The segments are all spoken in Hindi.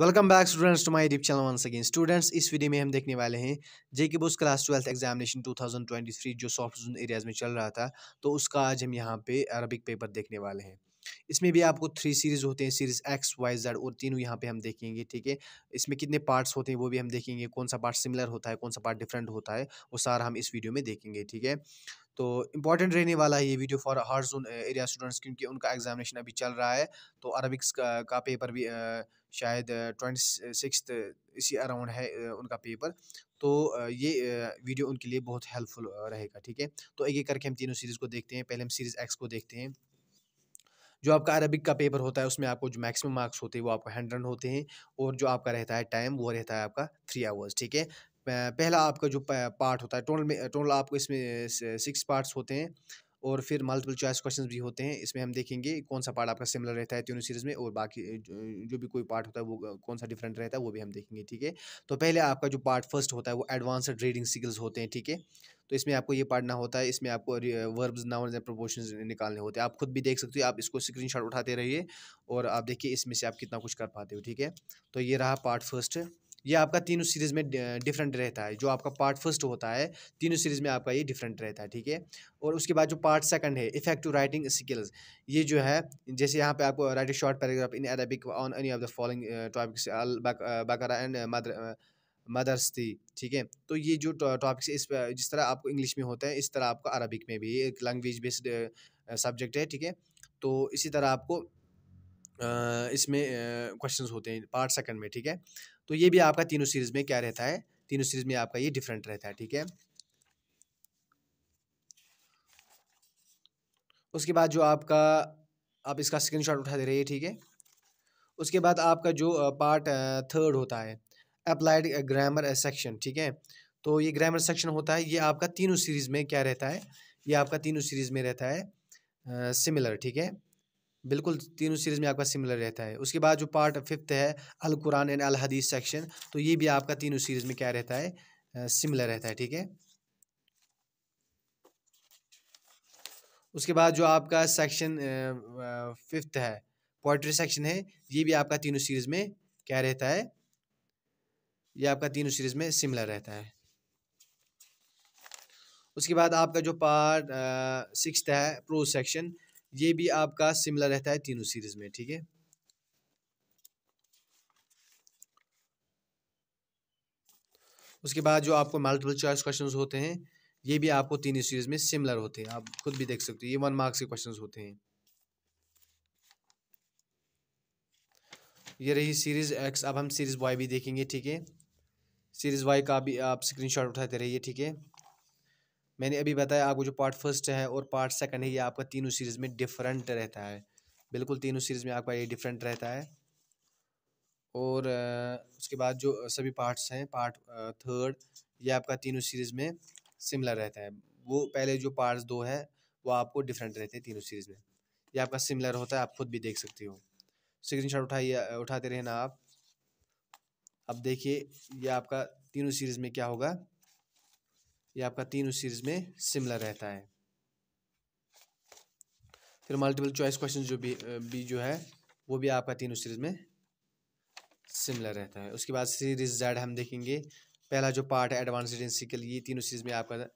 welcome back students to my dip channel once again students इस वीडियो में हम देखने वाले हैं जे के बोस क्लास ट्वेल्थ एग्जामिनेशन 2023 जो सॉफ्ट जोन एरियाज में चल रहा था तो उसका आज हम यहाँ पे अरबिक पेपर देखने वाले हैं इसमें भी आपको थ्री सीरीज़ होते हैं सीरीज़ एक्स वाई जेड और तीनों यहाँ पे हम देखेंगे ठीक है इसमें कितने पार्ट्स होते हैं वो भी हम देखेंगे कौन सा पार्ट सिमिलर होता है कौन सा पार्ट डिफरेंट होता है वो सारा हम इस वीडियो में देखेंगे ठीक है तो इम्पॉर्टेंट रहने वाला है ये वीडियो फॉर हर जोन एरिया स्टूडेंट्स क्योंकि उनका एग्जामिनेशन अभी चल रहा है तो अरबिक्स का, का पेपर भी uh, शायद ट्वेंटी uh, सिक्स uh, इसी अराउंड है उनका पेपर तो ये वीडियो उनके लिए बहुत हेल्पफुल रहेगा ठीक है तो एक एक करके हम तीनों सीरीज़ को देखते हैं पहले हम सीरीज़ एक्स को देखते हैं जो आपका अरबिक का पेपर होता है उसमें आपको जो मैक्सिमम मार्क्स होते हैं वो आपको हंड्रेड होते हैं और जो आपका रहता है टाइम वो रहता है आपका थ्री आवर्स ठीक है पहला आपका जो पार्ट होता है टोटल में टोटल आपको इसमें सिक्स पार्ट्स होते हैं और फिर मल्टीपल चॉइस क्वेश्चंस भी होते हैं इसमें हम देखेंगे कौन सा पार्ट आपका सिमिलर रहता है तीनों सीरीज़ में और बाकी जो भी कोई पार्ट होता है वो कौन सा डिफरेंट रहता है वो भी हम देखेंगे ठीक है तो पहले आपका जो पार्ट फर्स्ट होता है वो एडवांसड रीडिंग स्किल्स होते हैं ठीक है तो इसमें आपको ये पढ़ना होता है इसमें आपको वर्ब्स नाउन या प्रोपोशन निकालने होते हैं आप खुद भी देख सकते हो आप इसको स्क्रीनशॉट उठाते रहिए और आप देखिए इसमें से आप कितना कुछ कर पाते हो ठीक है तो ये रहा पार्ट फर्स्ट ये आपका तीनों सीरीज़ में डिफरेंट रहता है जो आपका पार्ट फर्स्ट होता है तीनों सीरीज़ में आपका ये डिफरेंट रहता है ठीक है और उसके बाद जो पार्ट सेकंड है इफेक्टिव राइटिंग स्किल्स ये जो है जैसे यहाँ पे आपको write short paragraph in Arabic on any of the following topics bakra and mother mother's थी ठीक है तो ये जो टॉपिक्स इस जिस तरह आपको इंग्लिश में होता है इस तरह आपको अरबिक में भी एक लैंग्वेज बेस्ड सब्जेक्ट है ठीक है तो इसी तरह आपको इसमें क्वेश्चंस होते हैं पार्ट सेकंड में ठीक है तो ये भी आपका तीनों सीरीज़ में क्या रहता है तीनों सीरीज़ में आपका ये डिफरेंट रहता है ठीक है उसके बाद जो आपका आप इसका स्क्रीनशॉट उठा दे है ठीक है उसके बाद आपका जो पार्ट थर्ड होता है अप्लाइड ग्रामर सेक्शन ठीक है तो ये ग्रामर सेक्शन होता है ये आपका तीनों सीरीज़ में क्या रहता है ये आपका तीनों सीरीज़ में रहता है सिमिलर ठीक है बिल्कुल तीनों सीरीज़ में आपका सिमिलर रहता है उसके बाद जो पार्ट फिफ्थ है अल कुरान एंड अल हदीस सेक्शन तो ये भी आपका तीनों सीरीज़ में क्या रहता है सिमिलर रहता है ठीक है उसके बाद जो आपका सेक्शन फिफ्थ है पोइट्री सेक्शन है ये भी आपका तीनों सीरीज़ में क्या रहता है ये आपका तीनों सीरीज़ में सिमिलर रहता है उसके बाद आपका जो पार्ट सिक्स है प्रो सेक्शन ये भी आपका सिमिलर रहता है तीनों सीरीज में ठीक है उसके बाद जो आपको मल्टीपल चॉइस क्वेश्चन होते हैं ये भी आपको तीनों सीरीज में सिमिलर होते हैं आप खुद भी देख सकते हो ये वन मार्क्स के क्वेश्चन होते हैं ये रही सीरीज एक्स अब हम सीरीज वाई भी देखेंगे ठीक है सीरीज वाई का भी आप स्क्रीनशॉट उठाते रहिए ठीक है मैंने अभी बताया आपको जो पार्ट फर्स्ट है और पार्ट सेकंड है ये आपका तीनों सीरीज़ में डिफरेंट रहता है बिल्कुल तीनों सीरीज़ में आपका ये डिफरेंट रहता है और उसके बाद जो सभी पार्ट्स हैं पार्ट थर्ड ये आपका तीनों सीरीज़ में सिमिलर रहता है वो पहले जो पार्ट्स दो है वो आपको डिफरेंट रहते हैं तीनों सीरीज़ में ये आपका सिमिलर होता है आप खुद भी देख सकते हो स्क्रीन शॉट उठाइए उठाते रहना आप अब देखिए ये आपका तीनों सीरीज़ में क्या होगा ये आपका तीनों सीरीज में सिमिलर रहता है फिर मल्टीपल चॉइस क्वेश्चन जो भी भी जो है वो भी आपका तीनों सीरीज में सिमिलर रहता है उसके बाद सीरीज जेड हम देखेंगे पहला जो पार्ट है एडवांस रीडिंग के लिए तीनों सीरीज में आपका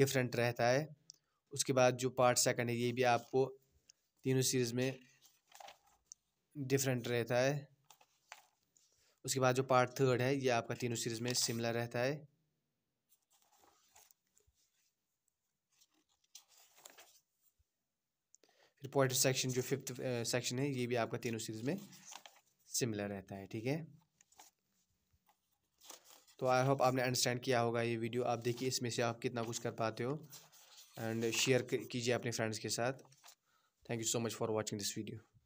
डिफरेंट रहता है उसके बाद जो पार्ट सेकंड है ये भी आपको तीनों सीरीज में डिफरेंट रहता है उसके बाद जो पार्ट थर्ड है ये आपका तीनों सीरीज में सिमिलर रहता है फिर पोइटर सेक्शन जो फिफ्थ सेक्शन uh, है ये भी आपका तीनों सीरीज में सिमिलर रहता है ठीक है तो आई होप आपने अंडरस्टैंड किया होगा ये वीडियो आप देखिए इसमें से आप कितना कुछ कर पाते हो एंड शेयर कीजिए अपने फ्रेंड्स के साथ thank you so much for watching this video